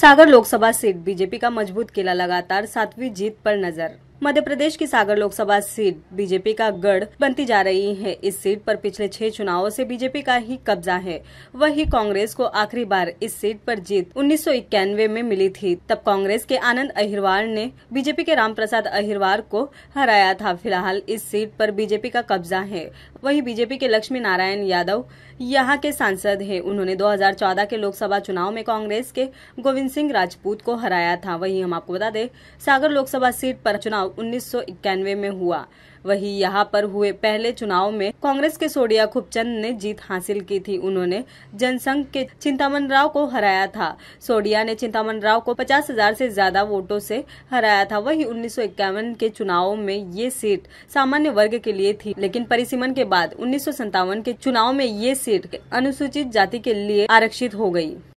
सागर Lok Sabha seat BJP का मजबूत किला लगातार सातवीं जीत पर नजर मध्य प्रदेश की सागर लोकसभा सीट बीजेपी का गढ़ बनती जा रही है इस सीट पर पिछले छह चुनावों से बीजेपी का ही कब्जा है वही कांग्रेस को आखिरी बार इस सीट पर जीत उन्नीस में मिली थी तब कांग्रेस के आनंद अहिरवार ने बीजेपी के राम प्रसाद अहिरवार को हराया था फिलहाल इस सीट पर बीजेपी का कब्जा है वही बीजेपी के लक्ष्मी नारायण यादव यहाँ के सांसद हैं उन्होंने 2014 के लोकसभा चुनाव में कांग्रेस के गोविंद सिंह राजपूत को हराया था वहीं हम आपको बता दें सागर लोकसभा सीट पर चुनाव उन्नीस में हुआ वहीं यहां पर हुए पहले चुनाव में कांग्रेस के सोडिया खुपचंद ने जीत हासिल की थी उन्होंने जनसंघ के चिंतामन राव को हराया था सोडिया ने चिंतामन राव को पचास हजार से ज्यादा वोटों से हराया था वहीं उन्नीस के चुनाव में ये सीट सामान्य वर्ग के लिए थी लेकिन परिसीमन के बाद उन्नीस के चुनाव में ये सीट अनुसूचित जाति के लिए आरक्षित हो गयी